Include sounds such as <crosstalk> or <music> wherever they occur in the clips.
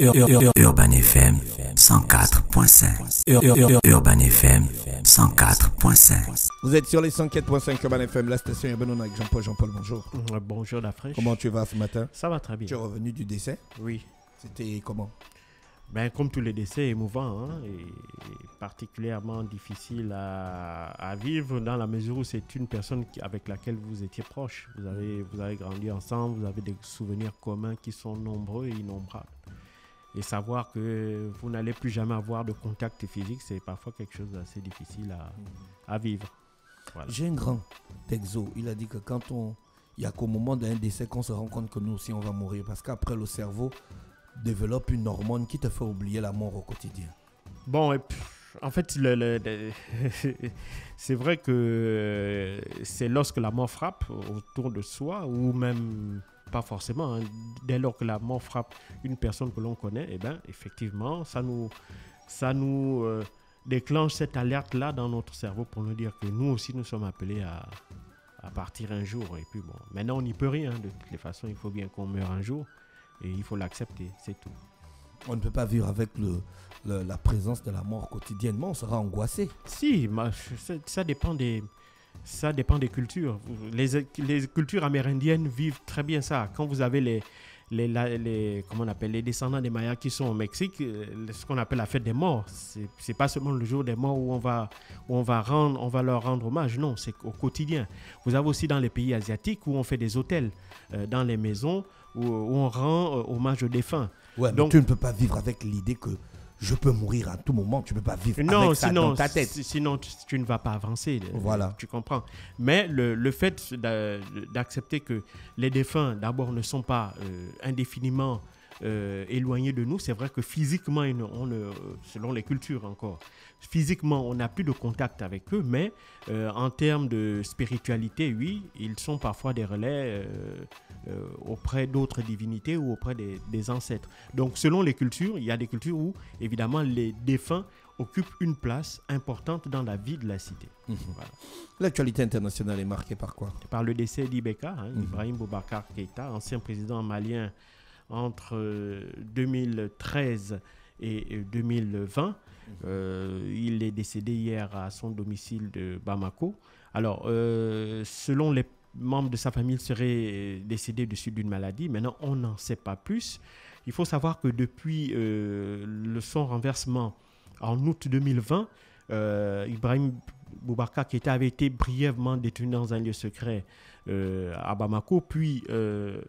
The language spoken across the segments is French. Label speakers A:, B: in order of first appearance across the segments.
A: Urban FM 104.5 Urban FM
B: 104.5 Vous êtes sur les 104.5 Urban FM, la station est avec Jean-Paul. Jean-Paul, bonjour. Euh, bonjour la fraîche. Comment tu vas ce matin Ça va très bien. Tu es revenu du décès Oui. C'était
A: comment ben, comme tous les décès émouvant hein, et particulièrement difficile à, vivre dans la mesure où c'est une personne avec laquelle vous étiez proche. Vous avez, vous avez grandi ensemble, vous avez des souvenirs communs qui sont nombreux et innombrables et savoir que vous n'allez plus jamais avoir de contact physique, c'est parfois quelque chose d'assez difficile
B: à, mm. à vivre. J'ai un grand texo. Il a dit que quand on. Il n'y a qu'au moment d'un décès qu'on se rend compte que nous aussi on va mourir. Parce qu'après, le cerveau développe une hormone qui te fait oublier la mort au quotidien.
A: Bon, en fait, <laughs> c'est vrai que c'est lorsque la mort frappe autour de soi ou même pas forcément. Hein. Dès lors que la mort frappe une personne que l'on connaît, eh ben, effectivement, ça nous, ça nous euh, déclenche cette alerte-là dans notre cerveau pour nous dire que nous aussi, nous sommes appelés à, à partir un jour. Et puis bon,
B: maintenant, on n'y peut rien. De toutes les façons, il faut bien qu'on meure un jour et il faut l'accepter, c'est tout. On ne peut pas vivre avec le, la présence de la mort quotidiennement, on sera angoissé. Si, ça dépend des, ça dépend des cultures. Les, les, cultures
A: amérindiennes vivent très bien ça. Quand vous avez les, les, les comment on appelle, les descendants des Mayas qui sont au Mexique, euh, ce qu'on appelle la fête des morts, c'est pas seulement le jour des morts où on va, où on va, rendre, on va leur rendre hommage. Non, c'est au quotidien. Vous avez aussi dans les pays asiatiques où on fait des hôtels euh, dans les maisons où, on rend euh, hommage aux défunts. Donc, tu ne peux pas
B: vivre avec l'idée que je peux mourir à tout moment, tu ne peux pas vivre avec ça dans ta
A: tête. Sinon, tu, ne vas pas avancer. Euh, voilà. Tu comprends. Mais le, fait d'accepter que les défunts, d'abord, ne sont pas euh, indéfiniment euh, éloignés de nous. C'est vrai que physiquement, on, euh, selon les cultures encore, physiquement, on n'a plus de contact avec eux, mais euh, en termes de spiritualité, oui, ils sont parfois des relais auprès d'autres divinités ou auprès des, ancêtres. Donc, selon les cultures, il y a des cultures où, évidemment, les défunts occupent une place importante dans la vie de la cité. Mmh. L'actualité internationale est marquée par quoi Par le décès d'Ibeka, hein, mmh. Ibrahim Boubacar Keïta, ancien président malien entre 2013 euh, et 2020. Euh, il est décédé hier à son domicile de Bamako. Alors, euh, selon les membres de sa famille, il serait décédé de suite d'une maladie. Maintenant, on n'en sait pas plus. Il faut savoir que depuis le son renversement en août 2020, Ibrahim Boubacar avait été brièvement détenu dans un lieu secret euh, à Bamako, puis euh,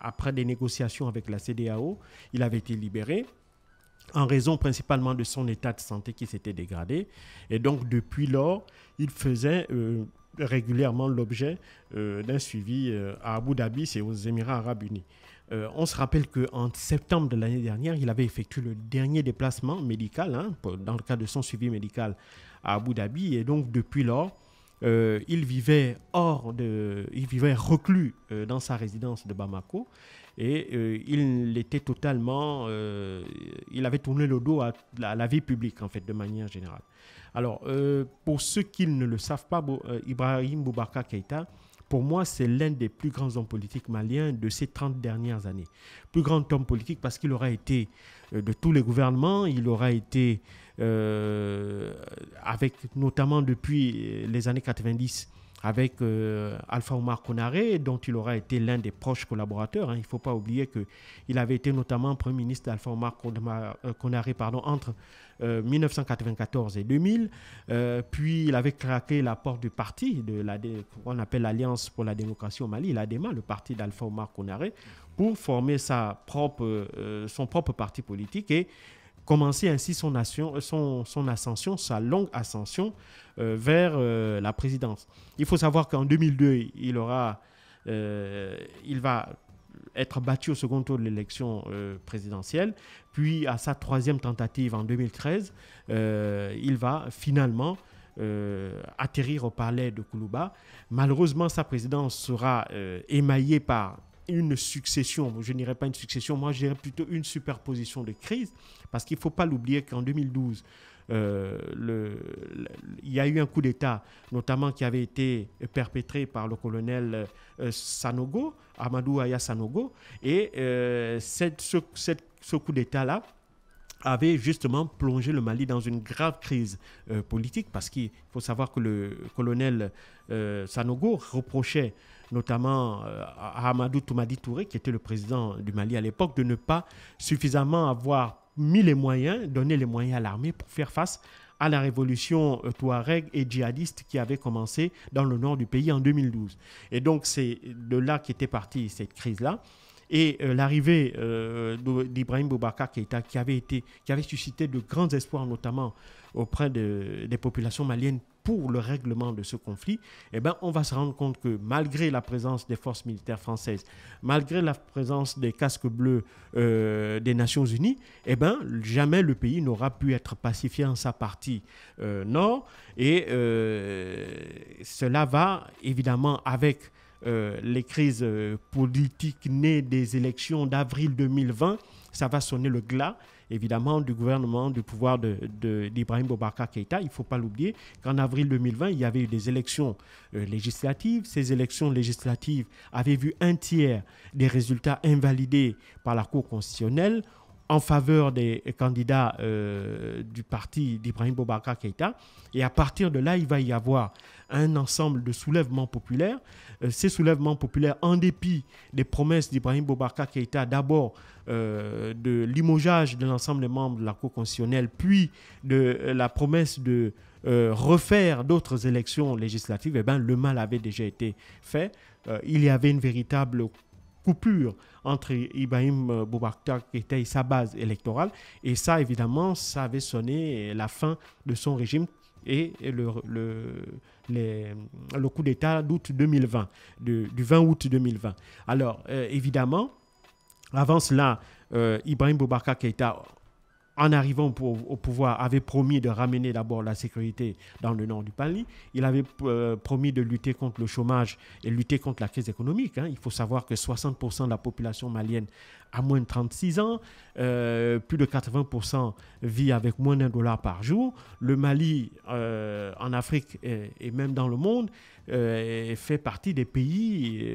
A: après des négociations avec la CDAO, il avait été libéré en raison principalement de son état de santé qui s'était dégradé. Et donc depuis lors, il faisait euh, régulièrement l'objet d'un suivi à Abu Dhabi et aux Émirats arabes unis. on se rappelle qu'en septembre de l'année dernière, il avait effectué le dernier déplacement médical, hein, dans le cadre de son suivi médical à Abu Dhabi. Et donc, depuis lors, euh, il vivait hors de, il vivait reclus euh, dans sa résidence de Bamako et euh, il était totalement, il avait tourné le dos à, la vie publique en fait de manière générale. Alors pour ceux qui ne le savent pas, Ibrahim Boubacar Keïta, pour moi c'est l'un des plus grands hommes politiques maliens de ces 30 dernières années. Plus grand homme politique parce qu'il aura été de tous les gouvernements, il aura été euh, avec notamment depuis euh, les années 90 avec euh, Alpha Omar Konaré, dont il aura été l'un des proches collaborateurs. Hein. Il ne faut pas oublier qu'il avait été notamment Premier ministre d'Alpha Omar Konaré pardon, entre 1994 et 2000. puis il avait craqué la porte du parti, de la, qu'on appelle l'Alliance pour la démocratie au Mali, l'ADEMA, le parti d'Alpha Omar Konaré, pour former sa propre, son propre parti politique. Et commencer ainsi euh, son, ascension, sa longue ascension euh, vers euh, la présidence. Il faut savoir qu'en 2002, il, aura, il va être battu au second tour de l'élection présidentielle. Puis à sa troisième tentative en 2013, il va finalement atterrir au palais de Koulouba. Malheureusement, sa présidence sera émaillée par une succession, je n'irai pas une succession, moi j'irai plutôt une superposition de crises, parce qu'il ne faut pas l'oublier qu'en 2012, euh, il y a eu un coup d'État, notamment qui avait été perpétré par le colonel euh, Sanogo, Amadou Aya Sanogo, et euh, ce coup d'État-là avait justement plongé le Mali dans une grave crise euh, politique parce qu'il faut savoir que le colonel euh, Sanogo reprochait notamment euh, à Hamadou Toumadi Touré, qui était le président du Mali à l'époque, de ne pas suffisamment avoir mis les moyens, donné les moyens à l'armée pour faire face à la révolution touareg et djihadiste qui avait commencé dans le nord du pays en 2012. Et donc c'est de là qu'était partie cette crise-là. Et euh, l'arrivée euh, d'Ibrahim Boubacar Keïta, qui avait, été, qui avait suscité de grands espoirs, notamment auprès des populations maliennes pour le règlement de ce conflit, eh ben, on va se rendre compte que malgré la présence des forces militaires françaises, malgré la présence des casques bleus euh, des Nations Unies, eh ben, jamais le pays n'aura pu être pacifié en sa partie nord. Et cela va évidemment avec euh, les crises euh, politiques nées des élections d'avril 2020, ça va sonner le glas évidemment du gouvernement du pouvoir d'Ibrahim de, Boubacar Keïta. Il ne faut pas l'oublier qu'en avril 2020, il y avait eu des élections euh, législatives. Ces élections législatives avaient vu un tiers des résultats invalidés par la Cour constitutionnelle en faveur des candidats euh, du parti d'Ibrahim Boubacar Keïta. Et à partir de là, il va y avoir un ensemble de soulèvements populaires. Euh, ces soulèvements populaires, en dépit des promesses d'Ibrahim Boubacar Keïta, d'abord euh, de limogeage de l'ensemble des membres de la Cour constitutionnelle, puis de la promesse de refaire d'autres élections législatives, eh ben, le mal avait déjà été fait. il y avait une véritable coupure entre Ibrahim euh, Boubacar qui était sa base électorale et ça évidemment ça avait sonné la fin de son régime et le, le coup d'État d'août 2020, du 20 août 2020. Alors, euh, évidemment, avant cela, euh, Ibrahim Boubacar était en arrivant au pouvoir, avait promis de ramener d'abord la sécurité dans le nord du Pali. Il avait euh, promis de lutter contre le chômage et lutter contre la crise économique. Hein. Il faut savoir que 60% de la population malienne a moins de 36 ans. Euh, plus de 80% vit avec moins d'un dollar par jour. Le Mali, euh, en Afrique et, même dans le monde, fait partie des pays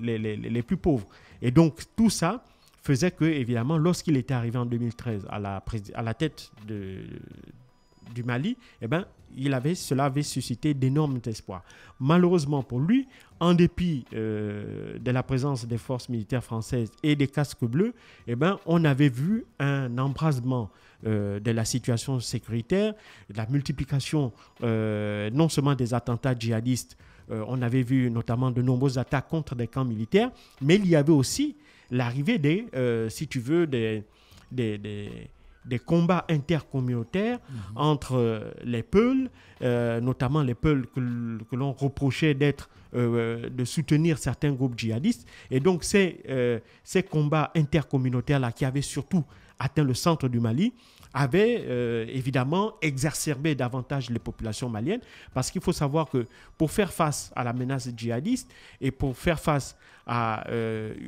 A: les, les plus pauvres. Et donc tout ça, faisait que, évidemment, lorsqu'il était arrivé en 2013 à la, à la tête du Mali, eh ben, il avait, cela avait suscité d'énormes espoirs. Malheureusement pour lui, en dépit euh, de la présence des forces militaires françaises et des casques bleus, eh ben, on avait vu un embrasement euh, de la situation sécuritaire, la multiplication euh, non seulement des attentats djihadistes, on avait vu notamment de nombreuses attaques contre des camps militaires, mais il y avait aussi l'arrivée des, euh, si tu veux, des, des, combats intercommunautaires mhm. entre euh, les peuls, euh, notamment les peuls que, l'on reprochait d'être, de soutenir certains groupes djihadistes. Et donc ces, ces combats intercommunautaires-là qui avaient surtout atteint le centre du Mali, avaient évidemment exacerbé davantage les populations maliennes, parce qu'il faut savoir que pour faire face à la menace djihadiste et pour faire face à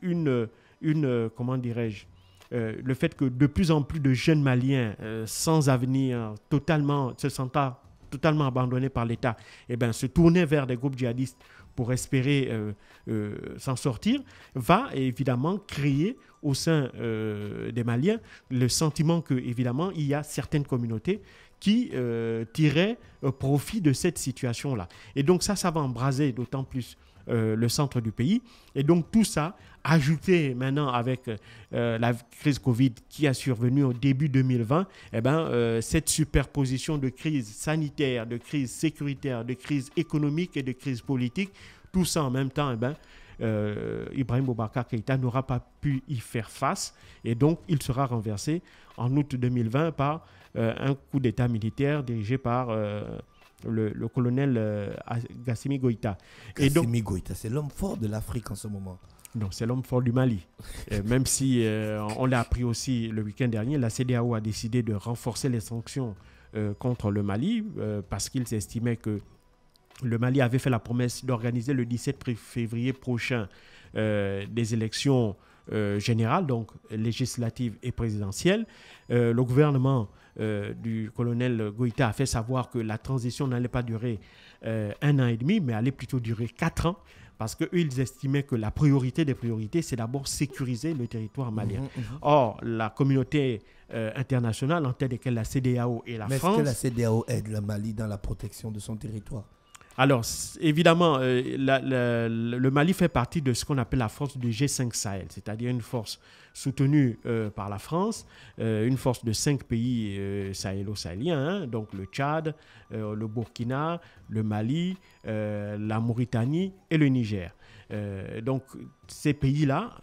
A: une une, euh, comment dirais-je, euh, le fait que de plus en plus de jeunes Maliens euh, sans avenir, totalement, se sentant totalement abandonnés par l'État, eh ben, se tourner vers des groupes djihadistes pour espérer s'en sortir, va évidemment créer au sein des Maliens le sentiment que, évidemment, il y a certaines communautés qui tiraient profit de cette situation-là. Et donc ça, ça va embraser d'autant plus euh, le centre du pays. Et donc tout ça, ajouté maintenant avec euh, la crise Covid qui a survenu au début 2020, et eh ben, euh, cette superposition de crise sanitaire, de crise sécuritaire, de crise économique et de crise politique, tout ça en même temps, eh ben, Ibrahim Boubacar Keïta n'aura pas pu y faire face et donc il sera renversé en août 2020 par un coup d'État militaire dirigé par le, colonel euh, Gassimi Goïta. Gassimi Goïta, c'est l'homme fort de l'Afrique en ce moment. Non, c'est l'homme fort du Mali. <laughs> même si euh, on l'a appris aussi le week-end dernier, la CDAO a décidé de renforcer les sanctions euh, contre le Mali parce qu'ils estimaient que le Mali avait fait la promesse d'organiser le 17 février prochain des élections générales, donc législatives et présidentielles. le gouvernement euh, du colonel Goïta a fait savoir que la transition n'allait pas durer euh, un an et demi, mais allait plutôt durer quatre ans. Parce qu'ils estimaient que la priorité des priorités, c'est d'abord sécuriser le territoire malien. Mmh, mmh, mmh. Or, la communauté
B: euh, internationale, en tête desquelles la CDAO et la France. Est-ce que la CDAO aide le Mali dans la protection de son territoire
A: alors, évidemment, euh, le Mali fait partie de ce qu'on appelle la force du G5 Sahel, c'est-à-dire une force soutenue euh, par la France, euh, une force de cinq pays sahélo-sahéliens, hein, donc le Tchad, le Burkina, le Mali, la Mauritanie et le Niger. donc, ces pays-là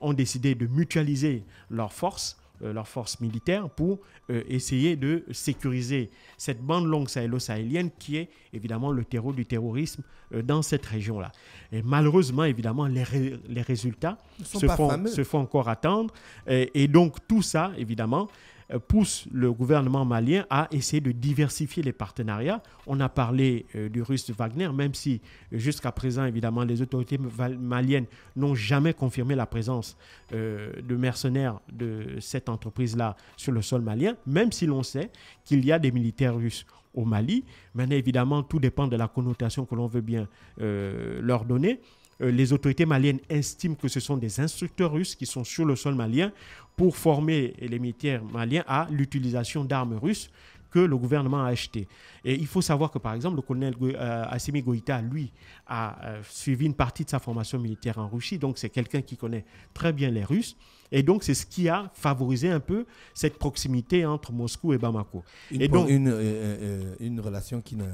A: ont décidé de mutualiser leurs forces euh, leurs forces militaires pour euh, essayer de sécuriser cette bande longue sahélo-sahélienne qui est évidemment le terreau du terrorisme euh, dans cette région-là. Et malheureusement, évidemment, les, les résultats se font, se font, encore attendre. Et, et donc tout ça, évidemment, euh, pousse le gouvernement malien à essayer de diversifier les partenariats. On a parlé euh, du russe Wagner, même si euh, jusqu'à présent, évidemment, les autorités maliennes n'ont jamais confirmé la présence de mercenaires de cette entreprise-là sur le sol malien, même si l'on sait qu'il y a des militaires russes au Mali. Maintenant, évidemment, tout dépend de la connotation que l'on veut bien leur donner. Euh, les autorités maliennes estiment que ce sont des instructeurs russes qui sont sur le sol malien pour former les militaires maliens à l'utilisation d'armes russes que le gouvernement a achetées. Et il faut savoir que, par exemple, le colonel euh, Assimi Goïta, lui, a euh, suivi une partie de sa formation militaire en Russie, donc c'est quelqu'un qui connaît très bien les Russes. Et donc, c'est ce qui a favorisé un peu cette proximité entre Moscou et Bamako. Une, et donc, une, une relation qui n'a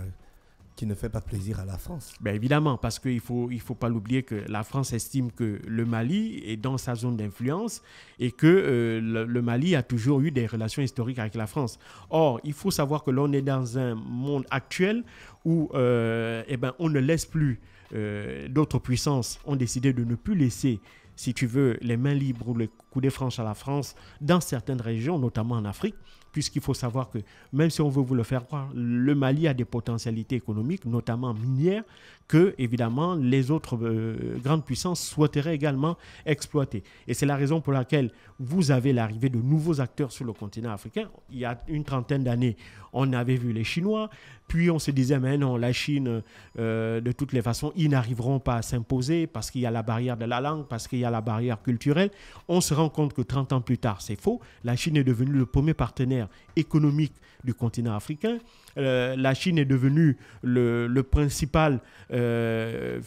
A: qui ne fait
B: pas plaisir à la France.
A: Ben, évidemment, parce qu'il ne faut, il faut pas l'oublier que la France estime que le Mali est dans sa zone d'influence et que euh, le, Mali a toujours eu des relations historiques avec la France. Or, il faut savoir que l'on est dans un monde actuel où euh, eh ben, on ne laisse plus euh, d'autres puissances ont décidé de ne plus laisser si tu veux, les mains libres ou les coups franches à la France dans certaines régions, notamment en Afrique, puisqu'il faut savoir que même si on veut vous le faire croire, le Mali a des potentialités économiques, notamment minières, que évidemment les autres euh, grandes puissances souhaiteraient également exploiter. Et c'est la raison pour laquelle vous avez l'arrivée de nouveaux acteurs sur le continent africain. Il y a une trentaine d'années, on avait vu les Chinois, puis on se disait, mais non, la Chine, euh, de toutes les façons, ils n'arriveront pas à s'imposer parce qu'il y a la barrière de la langue, parce qu'il y a la barrière culturelle. On se rend compte que 30 ans plus tard, c'est faux. La Chine est devenue le premier partenaire économique du continent africain. Euh, la Chine est devenue le, principal euh,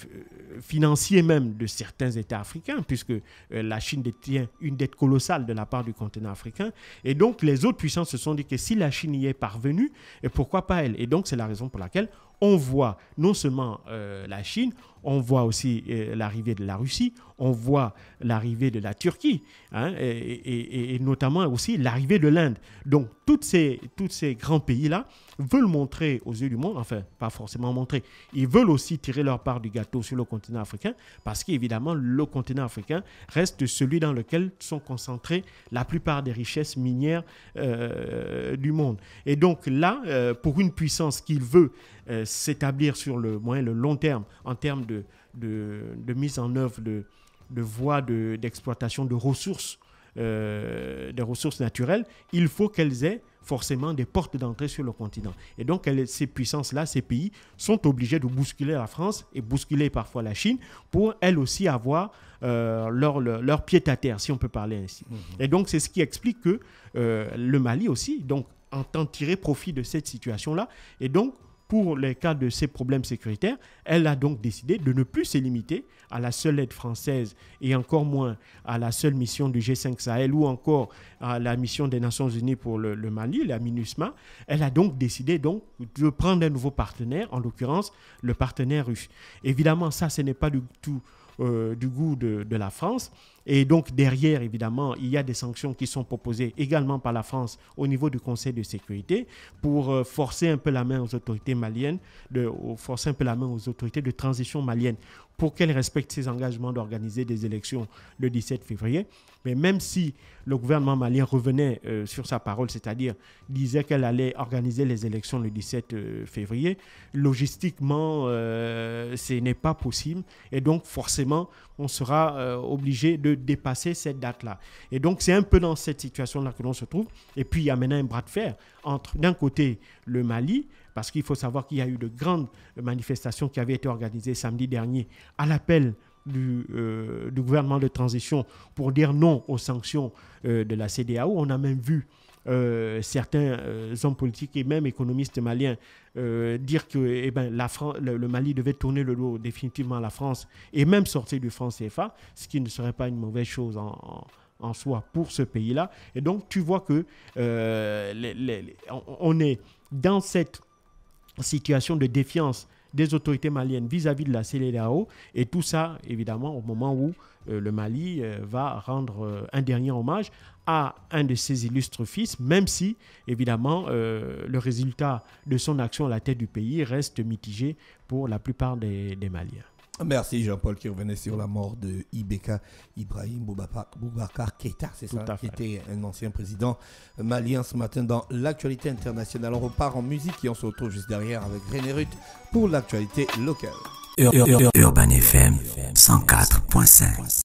A: financier même de certains États africains, puisque euh, la Chine détient une dette colossale de la part du continent africain. Et donc les autres puissances se sont dit que si la Chine y est parvenue, pourquoi pas elle Et donc c'est la raison pour laquelle on voit non seulement la Chine, on voit aussi euh, l'arrivée de la Russie, on voit l'arrivée de la Turquie, hein, et, notamment aussi l'arrivée de l'Inde. Donc, ces, tous ces grands pays-là veulent montrer aux yeux du monde, enfin, pas forcément montrer, ils veulent aussi tirer leur part du gâteau sur le continent africain, parce qu'évidemment, le continent africain reste celui dans lequel sont concentrées la plupart des richesses minières euh, du monde. Et donc là, euh, pour une puissance qui veut s'établir sur le moyen, le long terme, en termes de de, mise en œuvre de, de voies d'exploitation de, ressources, euh, des ressources naturelles, il faut qu'elles aient forcément des portes d'entrée sur le continent. Et donc, ces puissances-là, ces pays, sont obligés de bousculer la France et bousculer parfois la Chine pour, elles aussi, avoir euh, leur, pied à terre, si on peut parler ainsi. Mhm. Et donc, c'est ce qui explique que euh, le Mali aussi, donc, entend tirer profit de cette situation-là. Et donc, pour les cas de ces problèmes sécuritaires, elle a donc décidé de ne plus se limiter à la seule aide française et encore moins à la seule mission du G5 Sahel ou encore à la mission des Nations Unies pour le, Mali, la MINUSMA. Elle a donc décidé donc de prendre un nouveau partenaire, en l'occurrence le partenaire russe. Évidemment, ça, ce n'est pas du tout euh, du goût de la France. Et donc derrière, évidemment, il y a des sanctions qui sont proposées également par la France au niveau du Conseil de sécurité pour euh, forcer un peu la main aux autorités maliennes, de, forcer un peu la main aux autorités de transition malienne pour qu'elles respectent ses engagements d'organiser des élections le 17 février. Mais même si le gouvernement malien revenait euh, sur sa parole, c'est-à-dire disait qu'elle allait organiser les élections le 17 euh, février, logistiquement, ce n'est pas possible. Et donc, forcément, on sera euh, obligé de dépasser cette date-là. Et donc, c'est un peu dans cette situation-là que l'on se trouve. Et puis, il y a maintenant un bras de fer entre, d'un côté, le Mali, parce qu'il faut savoir qu'il y a eu de grandes manifestations qui avaient été organisées samedi dernier à l'appel du, euh, gouvernement de transition pour dire non aux sanctions euh, de la CDAO. On a même vu euh, certains euh, hommes politiques et même économistes maliens euh, dire que eh ben, la le, Mali devait tourner le dos définitivement à la France et même sortir du franc CFA, ce qui ne serait pas une mauvaise chose en, soi pour ce pays-là. Et donc tu vois que on est dans cette situation de défiance des autorités maliennes vis-à-vis de la CEDEAO. Et tout ça, évidemment, au moment où euh, le Mali euh, va rendre euh, un dernier hommage à un de ses illustres fils, même si, évidemment, le résultat de son action à la tête du pays
B: reste mitigé pour la plupart des Maliens. Merci Jean-Paul qui revenait sur la mort de Ibeka Ibrahim Boubacar Keita, c'est ça, qui était un ancien président malien ce matin dans l'actualité internationale. On repart en musique et on se retrouve juste derrière avec René Ruth pour l'actualité locale.
A: Urban FM 104.5